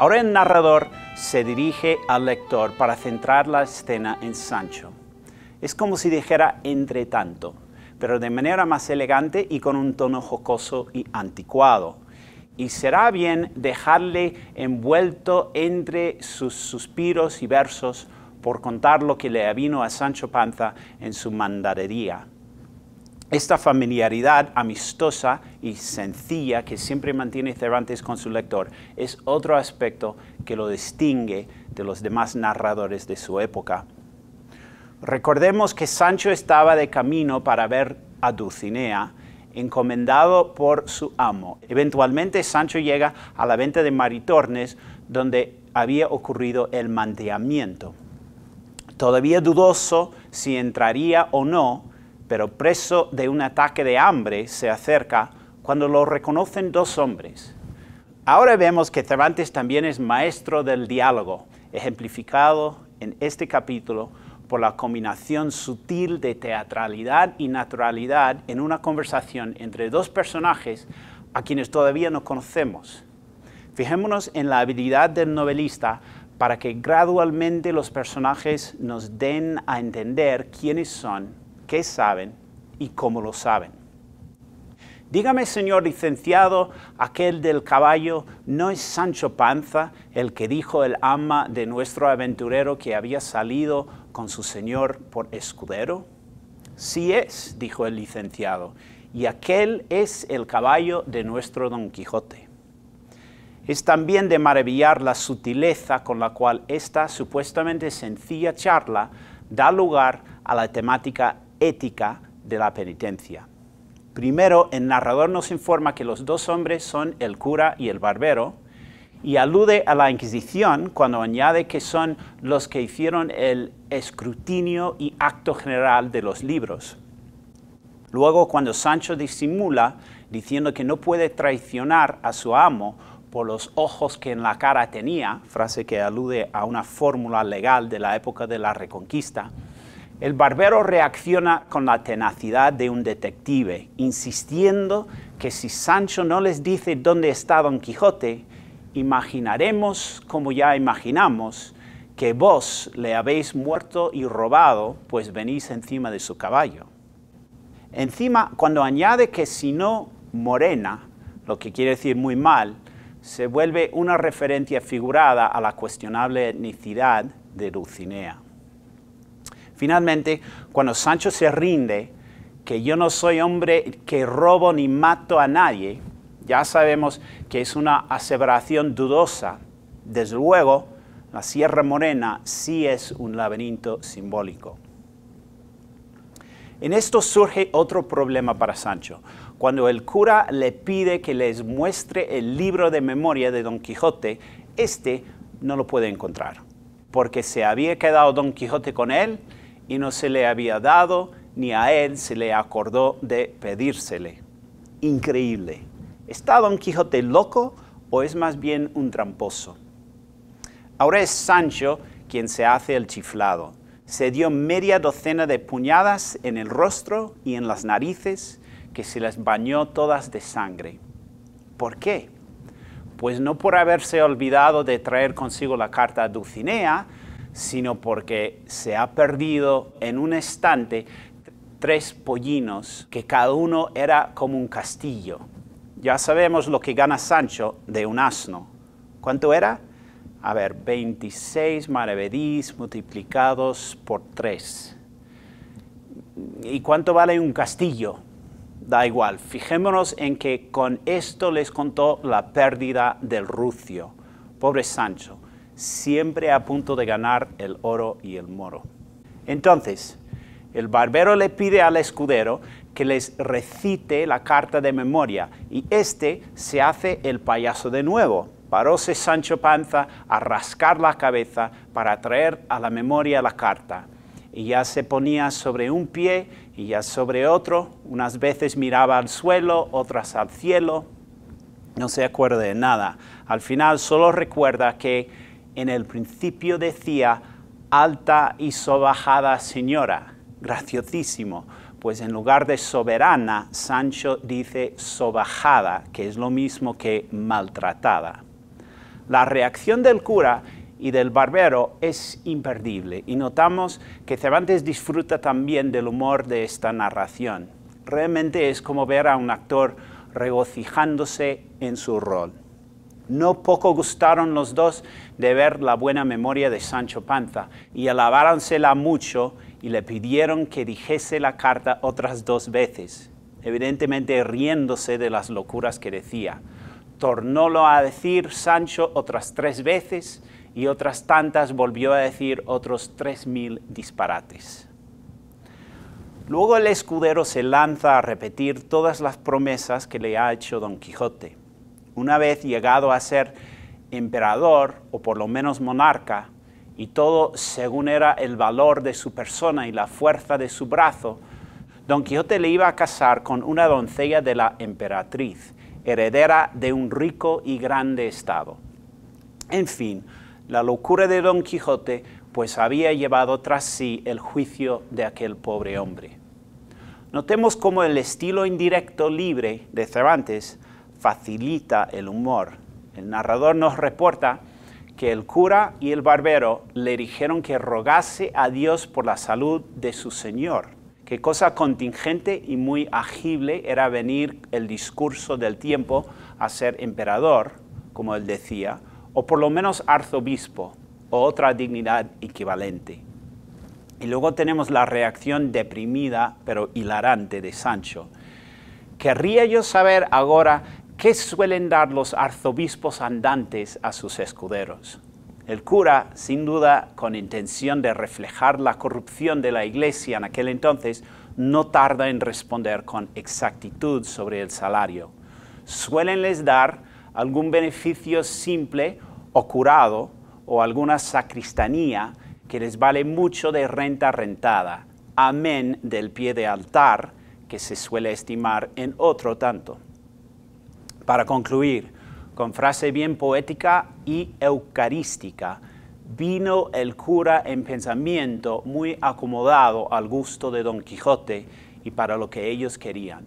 Ahora el narrador se dirige al lector para centrar la escena en Sancho. Es como si dijera entre tanto, pero de manera más elegante y con un tono jocoso y anticuado. Y será bien dejarle envuelto entre sus suspiros y versos por contar lo que le avino a Sancho Panza en su mandadería esta familiaridad amistosa y sencilla que siempre mantiene Cervantes con su lector es otro aspecto que lo distingue de los demás narradores de su época. Recordemos que Sancho estaba de camino para ver a Dulcinea, encomendado por su amo. Eventualmente Sancho llega a la venta de Maritornes, donde había ocurrido el manteamiento. Todavía dudoso si entraría o no, pero preso de un ataque de hambre, se acerca cuando lo reconocen dos hombres. Ahora vemos que Cervantes también es maestro del diálogo, ejemplificado en este capítulo por la combinación sutil de teatralidad y naturalidad en una conversación entre dos personajes a quienes todavía no conocemos. Fijémonos en la habilidad del novelista para que gradualmente los personajes nos den a entender quiénes son qué saben y cómo lo saben. Dígame, señor licenciado, aquel del caballo, ¿no es Sancho Panza el que dijo el ama de nuestro aventurero que había salido con su señor por escudero? Sí es, dijo el licenciado, y aquel es el caballo de nuestro Don Quijote. Es también de maravillar la sutileza con la cual esta supuestamente sencilla charla da lugar a la temática ética de la penitencia. Primero, el narrador nos informa que los dos hombres son el cura y el barbero, y alude a la Inquisición cuando añade que son los que hicieron el escrutinio y acto general de los libros. Luego, cuando Sancho disimula, diciendo que no puede traicionar a su amo por los ojos que en la cara tenía, frase que alude a una fórmula legal de la época de la Reconquista, el barbero reacciona con la tenacidad de un detective, insistiendo que si Sancho no les dice dónde está Don Quijote, imaginaremos, como ya imaginamos, que vos le habéis muerto y robado, pues venís encima de su caballo. Encima, cuando añade que si no, morena, lo que quiere decir muy mal, se vuelve una referencia figurada a la cuestionable etnicidad de Dulcinea. Finalmente, cuando Sancho se rinde, que yo no soy hombre que robo ni mato a nadie, ya sabemos que es una aseveración dudosa. Desde luego, la Sierra Morena sí es un laberinto simbólico. En esto surge otro problema para Sancho. Cuando el cura le pide que les muestre el libro de memoria de Don Quijote, este no lo puede encontrar, porque se había quedado Don Quijote con él y no se le había dado, ni a él se le acordó de pedírsele. Increíble. ¿Está Don Quijote loco o es más bien un tramposo? Ahora es Sancho quien se hace el chiflado. Se dio media docena de puñadas en el rostro y en las narices, que se las bañó todas de sangre. ¿Por qué? Pues no por haberse olvidado de traer consigo la carta a Dulcinea, sino porque se ha perdido en un estante tres pollinos que cada uno era como un castillo. Ya sabemos lo que gana Sancho de un asno. ¿Cuánto era? A ver, 26 maravedís multiplicados por 3. ¿Y cuánto vale un castillo? Da igual, fijémonos en que con esto les contó la pérdida del rucio. Pobre Sancho siempre a punto de ganar el oro y el moro. Entonces, el barbero le pide al escudero que les recite la carta de memoria y este se hace el payaso de nuevo. Paróse Sancho Panza a rascar la cabeza para traer a la memoria la carta. Y ya se ponía sobre un pie y ya sobre otro, unas veces miraba al suelo, otras al cielo, no se acuerda de nada. Al final solo recuerda que en el principio decía, alta y sobajada señora, graciosísimo, pues en lugar de soberana, Sancho dice sobajada, que es lo mismo que maltratada. La reacción del cura y del barbero es imperdible y notamos que Cervantes disfruta también del humor de esta narración. Realmente es como ver a un actor regocijándose en su rol. No poco gustaron los dos de ver la buena memoria de Sancho Panza, y alabáronsela mucho y le pidieron que dijese la carta otras dos veces, evidentemente riéndose de las locuras que decía. Tornólo a decir Sancho otras tres veces y otras tantas volvió a decir otros tres mil disparates. Luego el escudero se lanza a repetir todas las promesas que le ha hecho Don Quijote una vez llegado a ser emperador o por lo menos monarca, y todo según era el valor de su persona y la fuerza de su brazo, Don Quijote le iba a casar con una doncella de la emperatriz, heredera de un rico y grande estado. En fin, la locura de Don Quijote pues había llevado tras sí el juicio de aquel pobre hombre. Notemos cómo el estilo indirecto libre de Cervantes facilita el humor. El narrador nos reporta que el cura y el barbero le dijeron que rogase a Dios por la salud de su señor. Qué cosa contingente y muy agible era venir el discurso del tiempo a ser emperador, como él decía, o por lo menos arzobispo, o otra dignidad equivalente. Y luego tenemos la reacción deprimida pero hilarante de Sancho. Querría yo saber ahora ¿Qué suelen dar los arzobispos andantes a sus escuderos? El cura, sin duda, con intención de reflejar la corrupción de la iglesia en aquel entonces, no tarda en responder con exactitud sobre el salario. Suelen les dar algún beneficio simple o curado o alguna sacristanía que les vale mucho de renta rentada, amén del pie de altar que se suele estimar en otro tanto para concluir, con frase bien poética y eucarística, vino el cura en pensamiento muy acomodado al gusto de Don Quijote y para lo que ellos querían.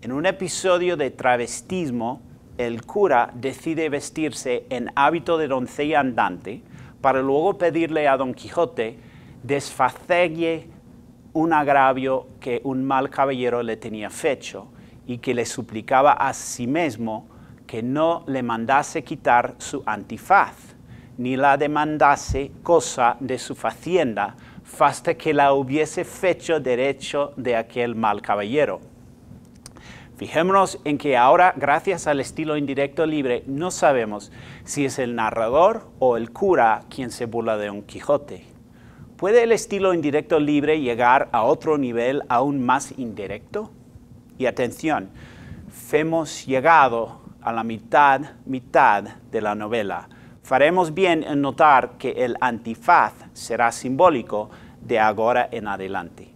En un episodio de travestismo, el cura decide vestirse en hábito de doncella andante para luego pedirle a Don Quijote desfacelle un agravio que un mal caballero le tenía fecho y que le suplicaba a sí mismo que no le mandase quitar su antifaz, ni la demandase cosa de su facienda, hasta que la hubiese fecho derecho de aquel mal caballero. Fijémonos en que ahora, gracias al estilo indirecto libre, no sabemos si es el narrador o el cura quien se burla de un Quijote. ¿Puede el estilo indirecto libre llegar a otro nivel aún más indirecto? Y atención, hemos llegado a la mitad, mitad de la novela. Faremos bien en notar que el antifaz será simbólico de ahora en adelante.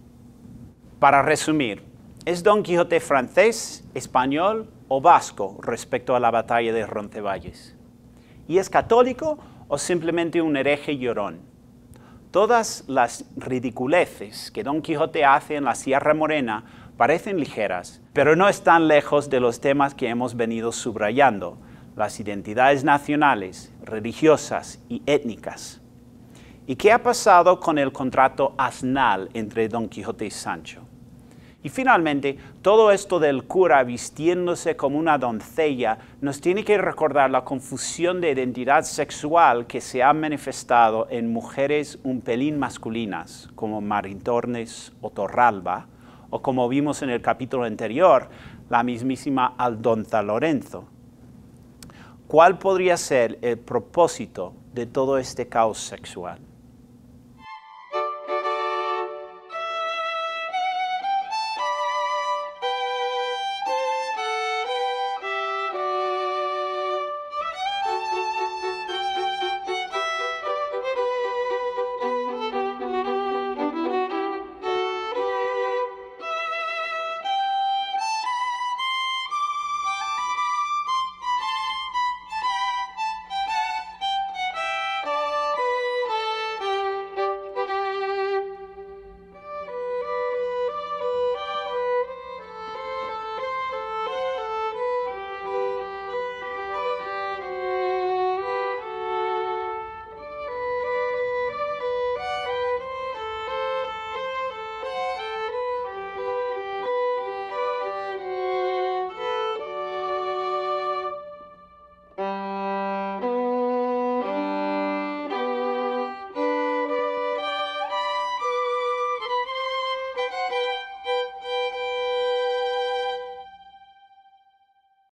Para resumir, ¿es Don Quijote francés, español o vasco respecto a la batalla de Roncevalles? ¿Y es católico o simplemente un hereje llorón? Todas las ridiculeces que Don Quijote hace en la Sierra Morena parecen ligeras, pero no están lejos de los temas que hemos venido subrayando, las identidades nacionales, religiosas y étnicas. ¿Y qué ha pasado con el contrato asnal entre Don Quijote y Sancho? Y finalmente, todo esto del cura vistiéndose como una doncella nos tiene que recordar la confusión de identidad sexual que se ha manifestado en mujeres un pelín masculinas, como Marintornes o Torralba, o como vimos en el capítulo anterior, la mismísima Aldonza Lorenzo. ¿Cuál podría ser el propósito de todo este caos sexual?